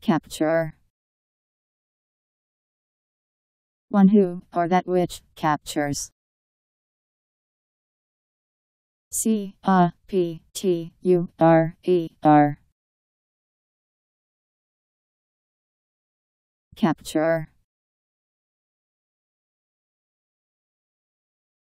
capture. One who, or that which, captures. C A P T U R E R Capture